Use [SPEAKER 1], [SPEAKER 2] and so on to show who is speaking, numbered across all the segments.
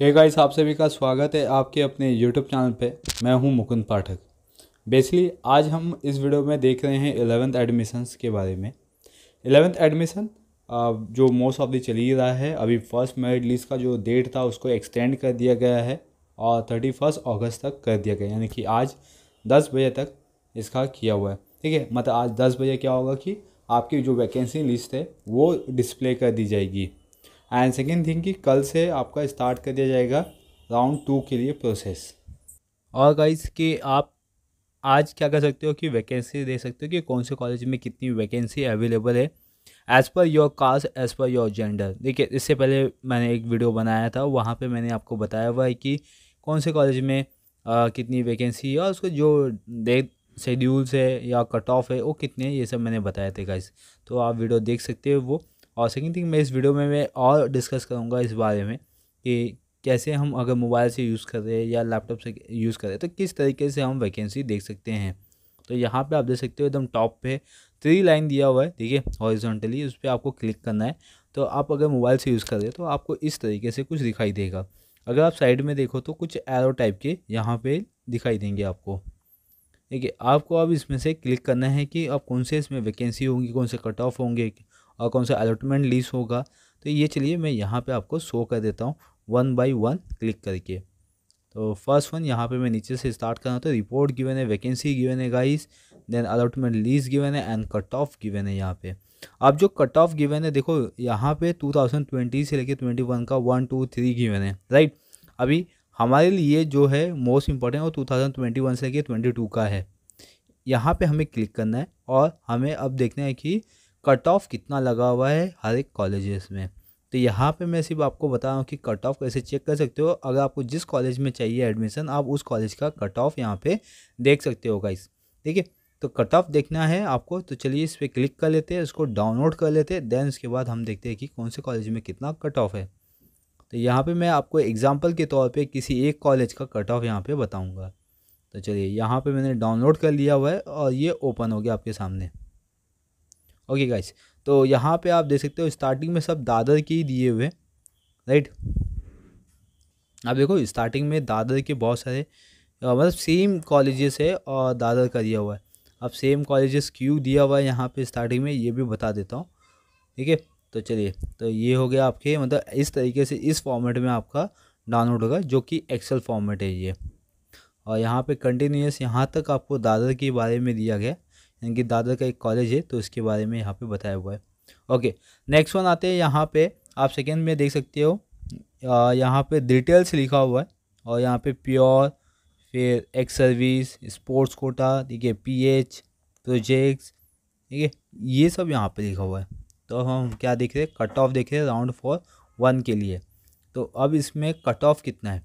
[SPEAKER 1] hey guys आप सभी का स्वागत है आपके अपने यूट्यूब चैनल पे मैं हूं मुकुंद पाठक बेसिकली आज हम इस वीडियो में देख रहे हैं एलेवेंथ एडमिशन्स के बारे में एलेवेंथ एडमिशन जो मोस्ट ऑफ द चल ही रहा है अभी फर्स्ट मेरिट लिस्ट का जो डेट था उसको एक्सटेंड कर दिया गया है और थर्टी फर्स्ट अगस्त तक कर दिया गया यानी कि आज दस बजे तक इसका किया हुआ है ठीक है मतलब आज दस बजे क्या होगा कि आपकी जो वैकेंसी लिस्ट है वो डिस्प्ले कर दी जाएगी एंड सेकेंड थिंग कि कल से आपका स्टार्ट कर दिया जाएगा राउंड टू के लिए प्रोसेस और गाइज कि आप आज क्या कर सकते हो कि वैकेंसी देख सकते हो कि कौन से कॉलेज में कितनी वैकेंसी अवेलेबल है as per your caste as per your gender देखिए इससे पहले मैंने एक वीडियो बनाया था वहाँ पे मैंने आपको बताया हुआ है कि कौन से कॉलेज में आ, कितनी वैकेंसी है और उसको जो डेट शेड्यूल्स है या कट ऑफ है वो कितने ये सब मैंने बताए थे गाइस तो आप वीडियो देख सकते हो वो और सेकेंड थिंग मैं इस वीडियो में मैं और डिस्कस करूँगा इस बारे में कि कैसे हम अगर मोबाइल से यूज़ कर रहे हैं या लैपटॉप से यूज़ कर रहे हैं तो किस तरीके से हम वैकेंसी देख सकते हैं तो यहाँ पे आप देख सकते हो एकदम टॉप पे थ्री लाइन दिया हुआ है ठीक है हॉरिजॉन्टली उस पर आपको क्लिक करना है तो आप अगर मोबाइल से यूज़ कर रहे हो तो आपको इस तरीके से कुछ दिखाई देगा अगर आप साइड में देखो तो कुछ एरो टाइप के यहाँ पर दिखाई देंगे आपको ठीक है आपको अब इसमें से क्लिक करना है कि आप कौन से इसमें वैकेंसी होंगी कौन से कट ऑफ होंगे और कौन सा अलॉटमेंट लीज होगा तो ये चलिए मैं यहाँ पे आपको शो कर देता हूँ वन बाई वन क्लिक करके तो फर्स्ट वन यहाँ पे मैं नीचे से स्टार्ट करना तो रिपोर्ट गिवन है वैकेंसी गिवन है guys then allotment list given है एंड कट ऑफ गिवन है यहाँ पे अब जो कट ऑफ गिवन है देखो यहाँ पे 2020 से लेके 21 का वन टू थ्री गिवन है राइट अभी हमारे लिए जो है मोस्ट इंपॉर्टेंट वो टू से लेके ट्वेंटी का है यहाँ पे हमें क्लिक करना है और हमें अब देखना है कि कट ऑफ कितना लगा हुआ है हर एक कॉलेजेस में तो यहाँ पे मैं सिर्फ आपको बता रहा हूँ कि कट ऑफ कैसे चेक कर सकते हो अगर आपको जिस कॉलेज में चाहिए एडमिशन आप उस कॉलेज का कट ऑफ यहाँ पे देख सकते हो गाइस ठीक है तो कट ऑफ देखना है आपको तो चलिए इस पर क्लिक कर लेते हैं उसको डाउनलोड कर लेते हैं देन उसके बाद हम देखते हैं कि कौन से कॉलेज में कितना कट ऑफ है तो यहाँ पर मैं आपको एग्जाम्पल के तौर पर किसी एक कॉलेज का कट ऑफ यहाँ पर बताऊँगा तो चलिए यहाँ पर मैंने डाउनलोड कर लिया हुआ है और ये ओपन हो गया आपके सामने ओके गाइस तो यहाँ पे आप देख सकते हो स्टार्टिंग में सब दादर के ही दिए हुए राइट आप देखो स्टार्टिंग में दादर के बहुत सारे मतलब सेम कॉलेजेस है और दादर का दिया हुआ है अब सेम कॉलेजेस क्यों दिया हुआ है यहाँ पे स्टार्टिंग में ये भी बता देता हूँ ठीक है तो चलिए तो ये हो गया आपके मतलब इस तरीके से इस फॉर्मेट में आपका डाउनलोड होगा जो कि एक्सेल फॉर्मेट है ये और यहाँ पे कंटिन्यूस यहाँ तक आपको दादर के बारे में दिया गया यानी कि दादर का एक कॉलेज है तो इसके बारे में यहाँ पे बताया हुआ है ओके नेक्स्ट वन आते हैं यहाँ पे आप सेकेंड में देख सकते हो यहाँ पे डिटेल्स लिखा हुआ है और यहाँ पे प्योर फिर एक्स सर्विस स्पोर्ट्स कोटा ठीक है पी एच प्रोजेक्ट्स ठीक है ये सब यहाँ पर लिखा हुआ है तो हम क्या देख रहे हैं कट ऑफ देख रहे हैं राउंड फॉर वन के लिए तो अब इसमें कट ऑफ कितना है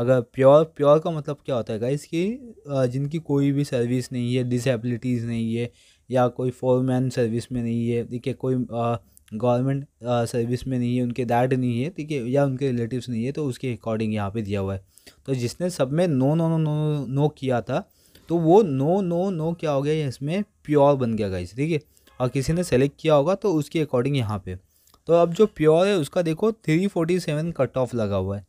[SPEAKER 1] अगर प्योर प्योर का मतलब क्या होता है गाइस कि जिनकी कोई भी सर्विस नहीं है डिसेबिलिटीज़ नहीं है या कोई फोरमैन सर्विस में नहीं है ठीक है कोई गवर्नमेंट सर्विस में नहीं है उनके डैड नहीं है ठीक है या उनके रिलेटिव्स नहीं है तो उसके अकॉर्डिंग यहाँ पे दिया हुआ है तो जिसने सब में no no no no no किया था तो वो नो नो नो क्या हो गया इसमें प्योर बन गया गाइस ठीक है और किसी ने सेलेक्ट किया होगा तो उसके अकॉर्डिंग यहाँ पर तो अब जो प्योर है उसका देखो three forty seven cut off लगा हुआ है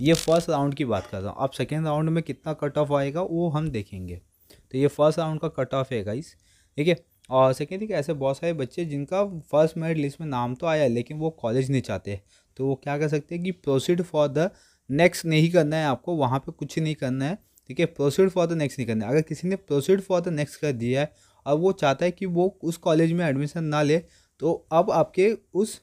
[SPEAKER 1] ये फर्स्ट राउंड की बात कर रहा हूँ अब सेकेंड राउंड में कितना कट ऑफ आएगा वो हम देखेंगे तो ये फर्स्ट राउंड का कट ऑफ है गाइस ठीक है और सेकेंड थिंग ऐसे बहुत सारे बच्चे जिनका फर्स्ट मेरिट लिस्ट में नाम तो आया लेकिन वो कॉलेज नहीं चाहते तो वो क्या कर सकते हैं कि प्रोसीड फॉर द नेक्स्ट नहीं करना है आपको वहाँ पर कुछ नहीं करना है ठीक है प्रोसीड फॉर द नेक्स्ट नहीं करना है अगर किसी ने प्रोसीड फॉर द नेक्स्ट कर दिया है और वो चाहता है कि वो उस कॉलेज में एडमिशन ना ले तो अब आपके उस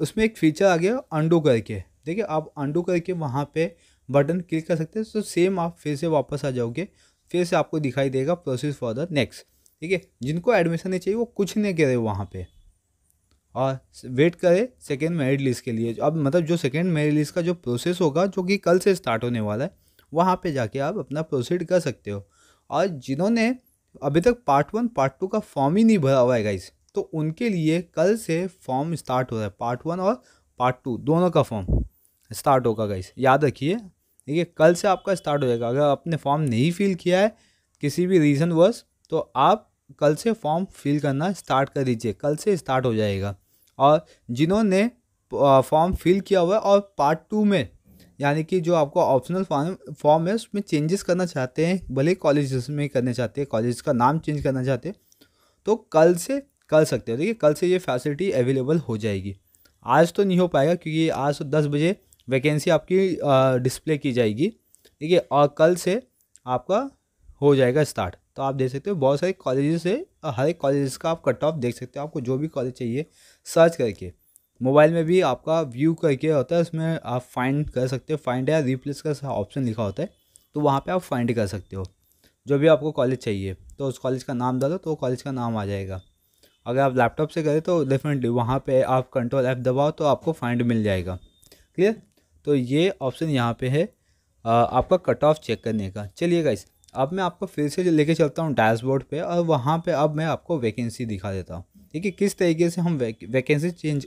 [SPEAKER 1] उसमें एक फीचर आ गया अंडू करके देखिए आप अंडू करके वहाँ पे बटन क्लिक कर सकते हैं तो सेम आप फिर से वापस आ जाओगे फिर से आपको दिखाई देगा प्रोसेस फॉर द नेक्स्ट ठीक है जिनको एडमिशन नहीं चाहिए वो कुछ नहीं रहे वहाँ पे और वेट करे सेकेंड मेरिट लिस्ट के लिए अब मतलब जो सेकेंड मेरिट लिस्ट का जो प्रोसेस होगा जो कि कल से स्टार्ट होने वाला है वहाँ पर जाके आप अपना प्रोसीड कर सकते हो और जिन्होंने अभी तक पार्ट वन पार्ट टू का फॉर्म ही नहीं भरा हुआ है गाइस तो उनके लिए कल से फॉर्म स्टार्ट हो रहा है पार्ट वन और पार्ट टू दोनों का फॉर्म स्टार्ट होगा गाइस याद रखिए ठीक है कल से आपका स्टार्ट हो जाएगा अगर आपने फॉर्म नहीं फिल किया है किसी भी रीज़न वर्स तो आप कल से फॉर्म फिल करना स्टार्ट कर दीजिए कल से स्टार्ट हो जाएगा और जिन्होंने फॉर्म फिल किया हुआ है और पार्ट टू में यानी कि जो आपको ऑप्शनल फॉर्म फॉर्म है उसमें चेंजेस करना चाहते हैं भले कॉलेज में करना चाहते हैं कॉलेज का नाम चेंज करना चाहते हैं तो कल से कर सकते हो देखिए कल से ये फैसिलिटी अवेलेबल हो जाएगी आज तो नहीं हो पाएगा क्योंकि आज तो दस बजे वैकेंसी आपकी डिस्प्ले की जाएगी ठीक है और कल से आपका हो जाएगा स्टार्ट तो आप देख सकते हो बहुत सारे कॉलेजेस से हर एक कॉलेज का आप कट ऑफ देख सकते हो आपको जो भी कॉलेज चाहिए सर्च करके मोबाइल में भी आपका व्यू करके होता है उसमें आप फाइंड कर सकते हो फाइंड या रिप्लेस का ऑप्शन लिखा होता है तो वहाँ पे आप फाइंड कर सकते हो जो भी आपको कॉलेज चाहिए तो उस कॉलेज का नाम डालो तो कॉलेज का नाम आ जाएगा अगर आप लैपटॉप से करें तो डेफिनेटली वहाँ पर आप कंट्रोल ऐप दबाओ तो आपको फाइंड मिल जाएगा क्लियर तो ये ऑप्शन यहाँ पे है आपका कट ऑफ चेक करने का चलिए गाइस अब मैं आपको फिर से लेके चलता हूँ डैशबोर्ड पे और वहाँ पे अब मैं आपको वैकेंसी दिखा देता हूँ ठीक है किस तरीके से हम वैकेंसी चेंज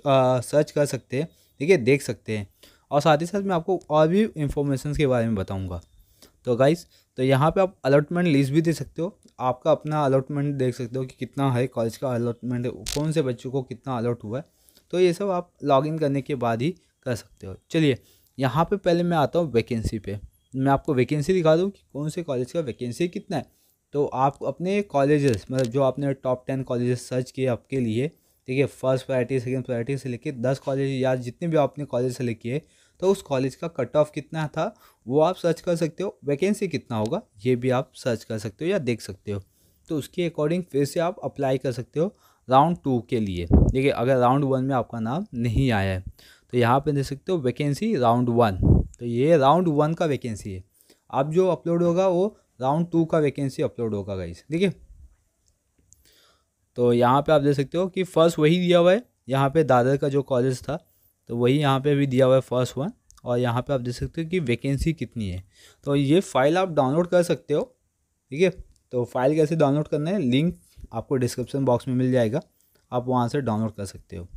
[SPEAKER 1] सर्च कर सकते हैं ठीक है देख सकते हैं और साथ ही साथ मैं आपको और भी इंफॉर्मेशन के बारे में बताऊँगा तो गाइस तो यहाँ पे आप अलॉटमेंट लिस्ट भी दे सकते हो आपका अपना अलॉटमेंट देख सकते हो कि कितना है कॉलेज का अलॉटमेंट कौन से बच्चों को कितना अलॉट हुआ है तो ये सब आप लॉगिन करने के बाद ही कर सकते हो चलिए यहाँ पे पहले मैं आता हूँ वैकेंसी पे मैं आपको वैकेंसी दिखा दूँ कि कौन से कॉलेज का वैकेंसी कितना है तो आप अपने कॉलेजेस मतलब जो आपने टॉप टेन कॉलेजेस सर्च किए आपके लिए ठीक है फर्स्ट प्रायरिटी सेकेंड प्रायरिटी से लेके दस कॉलेज या जितने भी आपने कॉलेज से किए तो उस कॉलेज का कट ऑफ कितना था वो आप सर्च कर सकते हो वैकेंसी कितना होगा ये भी आप सर्च कर सकते हो या देख सकते हो तो उसके अकॉर्डिंग फिर से आप अप्लाई कर सकते हो राउंड टू के लिए देखिए अगर राउंड वन में आपका नाम नहीं आया है तो यहाँ पे देख सकते हो वैकेंसी राउंड वन तो ये राउंड वन का वैकेंसी है अब जो अपलोड होगा वो राउंड टू का वैकेंसी अपलोड होगा गाइस ठीक है तो यहाँ पे आप देख सकते हो कि फर्स्ट वही दिया हुआ है यहाँ पे दादर का जो कॉलेज था तो वही यहाँ पे भी दिया हुआ है फर्स्ट वन और यहाँ पे आप देख सकते हो कि वैकेंसी कितनी है तो ये फाइल आप डाउनलोड कर सकते हो ठीक है तो फाइल कैसे डाउनलोड करना है लिंक आपको डिस्क्रिप्शन बॉक्स में मिल जाएगा आप वहाँ से डाउनलोड कर सकते हो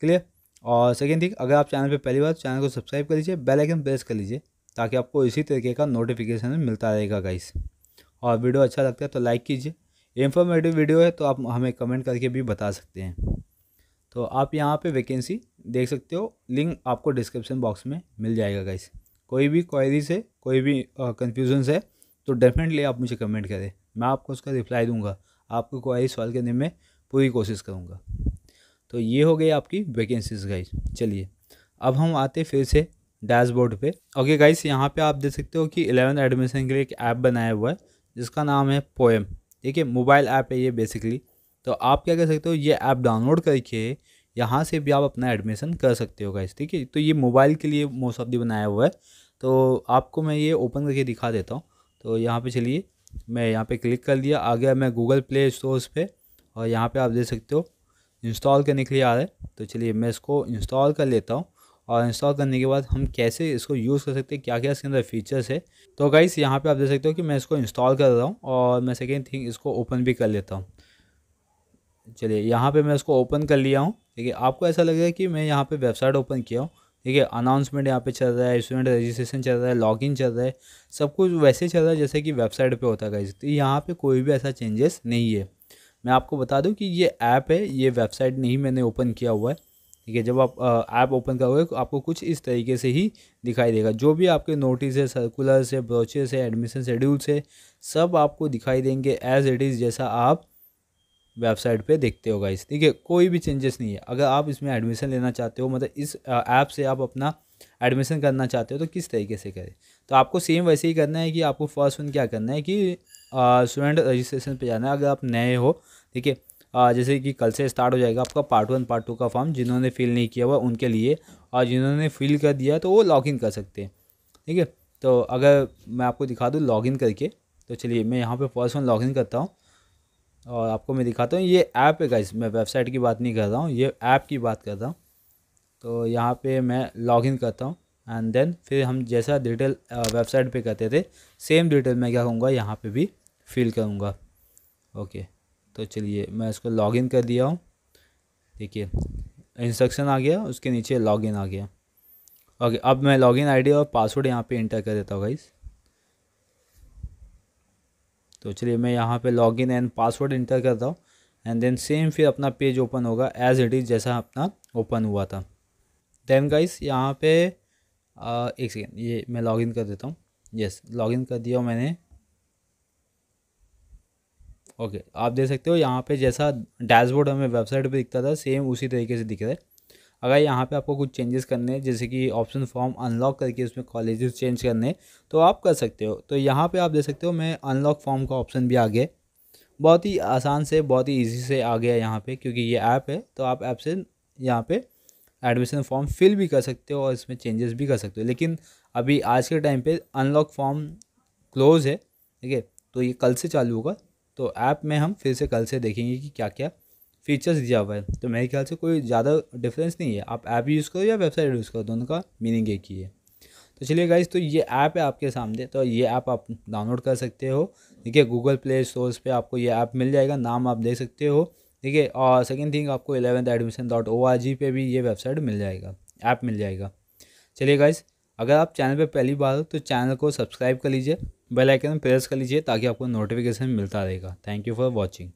[SPEAKER 1] क्लियर और सेकेंड थिंग अगर आप चैनल पर पहली बार चैनल तो को सब्सक्राइब कर लीजिए बेल आइकन प्रेस कर लीजिए ताकि आपको इसी तरीके का नोटिफिकेशन मिलता रहेगा गाइस और वीडियो अच्छा लगता है तो लाइक कीजिए इन्फॉर्मेटिव वीडियो है तो आप हमें कमेंट करके भी बता सकते हैं तो आप यहाँ पे वैकेंसी देख सकते हो लिंक आपको डिस्क्रिप्शन बॉक्स में मिल जाएगा गाइस कोई भी क्वेरीज है कोई भी कन्फ्यूजन है तो डेफिनेटली आप मुझे कमेंट करें मैं आपको उसका रिप्लाई दूंगा आपको क्वारी सॉल्व करने में पूरी कोशिश करूँगा तो ये हो गई आपकी वैकेंसीज गाइज चलिए अब हम आते फिर से डैशबोर्ड पे ओके गाइस यहाँ पे आप देख सकते हो कि एलेवन एडमिशन के लिए एक ऐप बनाया हुआ है जिसका नाम है पोएम ठीक है मोबाइल ऐप है ये बेसिकली तो आप क्या कर सकते हो ये ऐप डाउनलोड करके यहाँ से भी आप अपना एडमिशन कर सकते हो गाइस ठीक है तो ये मोबाइल के लिए मोस्ट ऑफ दी बनाया हुआ है तो आपको मैं ये ओपन करके दिखा देता हूँ तो यहाँ पे चलिए मैं यहाँ पे क्लिक कर दिया आ गया मैं गूगल प्ले स्टोर पे और यहाँ पे आप देख सकते हो इंस्टॉल करने के लिए आ रहा है तो चलिए मैं इसको इंस्टॉल कर लेता हूँ और इंस्टॉल करने के बाद हम कैसे इसको यूज़ कर सकते हैं क्या क्या इसके अंदर फीचर्स है तो गाइस यहाँ पे आप देख सकते हो कि मैं इसको इंस्टॉल कर रहा हूँ और मैं सेकेंड थिंग इसको ओपन भी कर लेता हूँ चलिए यहाँ पे मैं इसको ओपन कर लिया हूँ ठीक है आपको ऐसा लग रहा है कि मैं यहाँ पे वेबसाइट ओपन किया हूँ ठीक है अनाउंसमेंट यहाँ पे चल रहा है स्टूडेंट रजिस्ट्रेशन चल रहा है लॉगिन चल रहा है सब कुछ वैसे चल रहा है जैसे कि वेबसाइट पे होता है गाइज तो यहाँ पे कोई भी ऐसा चेंजेस नहीं है मैं आपको बता दूं कि ये ऐप है ये वेबसाइट नहीं मैंने ओपन किया हुआ है ठीक है जब आप ऐप ओपन करोगे तो आपको कुछ इस तरीके से ही दिखाई देगा जो भी आपके नोटिस है सर्कुलर्स है ब्रोचेस है एडमिशन शेड्यूल्स है सब आपको दिखाई देंगे एज इट इज़ जैसा आप वेबसाइट पे देखते होगा इस ठीक है कोई भी चेंजेस नहीं है अगर आप इसमें एडमिशन लेना चाहते हो मतलब इस ऐप से आप अपना एडमिशन करना चाहते हो तो किस तरीके से करें तो आपको सेम वैसे ही करना है कि आपको फर्स्ट वन क्या करना है कि स्टूडेंट रजिस्ट्रेशन पे जाना है अगर आप नए हो ठीक है जैसे कि कल से स्टार्ट हो जाएगा आपका पार्ट वन पार्ट टू का फॉर्म जिन्होंने फिल नहीं किया हुआ उनके लिए और जिन्होंने फिल कर दिया तो वो लॉगिन कर सकते हैं ठीक है तो अगर मैं आपको दिखा दूँ लॉगिन करके तो चलिए मैं यहाँ पे फर्स्ट वन लॉगिन करता हूँ और आपको मैं दिखाता हूँ ये ऐप है गाइस मैं वेबसाइट की बात नहीं कर रहा हूँ ये ऐप की बात कर रहा हूँ तो यहाँ पे मैं लॉगिन करता हूँ एंड देन फिर हम जैसा डिटेल वेबसाइट uh, पे करते थे सेम डिटेल मैं क्या कहूँगा यहाँ पे भी फिल करूँगा ओके तो चलिए मैं इसको लॉगिन कर दिया हूँ देखिए इंस्ट्रक्शन आ गया उसके नीचे लॉगिन आ गया ओके अब मैं लॉगिन आईडी और पासवर्ड यहाँ पे इंटर कर देता हूँ गाइस तो चलिए मैं यहाँ पे लॉगिन एंड पासवर्ड इंटर करता हूँ एंड देन सेम फिर अपना पेज ओपन होगा एज इट इज़ जैसा अपना ओपन हुआ था देन गाइस यहाँ पे आ, एक सेकेंड ये मैं लॉगिन कर देता हूँ यस लॉगिन कर दिया मैंने ओके आप देख सकते हो यहाँ पे जैसा डैशबोर्ड हमें वेबसाइट पे दिखता था सेम उसी तरीके से दिख रहा है अगर यहाँ पे आपको कुछ चेंजेस करने हैं जैसे कि ऑप्शन फॉर्म अनलॉक करके उसमें कॉलेजेस चेंज करने तो आप कर सकते हो तो यहाँ पे आप देख सकते हो मैं अनलॉक फॉर्म का ऑप्शन भी आ गया बहुत ही आसान से बहुत ही ईजी से आ गया यहाँ पर क्योंकि ये ऐप है तो आप ऐप से यहाँ पर एडमिशन फॉर्म फिल भी कर सकते हो और इसमें चेंजेस भी कर सकते हो लेकिन अभी आज के टाइम पे अनलॉक फॉर्म क्लोज है ठीक है तो ये कल से चालू होगा तो ऐप में हम फिर से कल से देखेंगे कि क्या क्या फीचर्स दिया हुआ है तो मेरे ख्याल से कोई ज़्यादा डिफरेंस नहीं है आप ऐप यूज़ करो या वेबसाइट यूज़ करो दोनों का मीनिंग एक ही है तो चलिए गाइज तो ये ऐप है आपके सामने तो ये ऐप आप डाउनलोड कर सकते हो ठीक है गूगल प्ले स्टोर पे आपको ये ऐप मिल जाएगा नाम आप देख सकते हो ठीक है और सेकेंड थिंग आपको eleventh admission dot O R G पे भी ये वेबसाइट मिल जाएगा ऐप मिल जाएगा चलिए गाइज अगर आप चैनल पे पहली बार हो तो चैनल को सब्सक्राइब कर लीजिए बेल आइकन प्रेस कर लीजिए ताकि आपको नोटिफिकेशन मिलता रहेगा थैंक यू फॉर वॉचिंग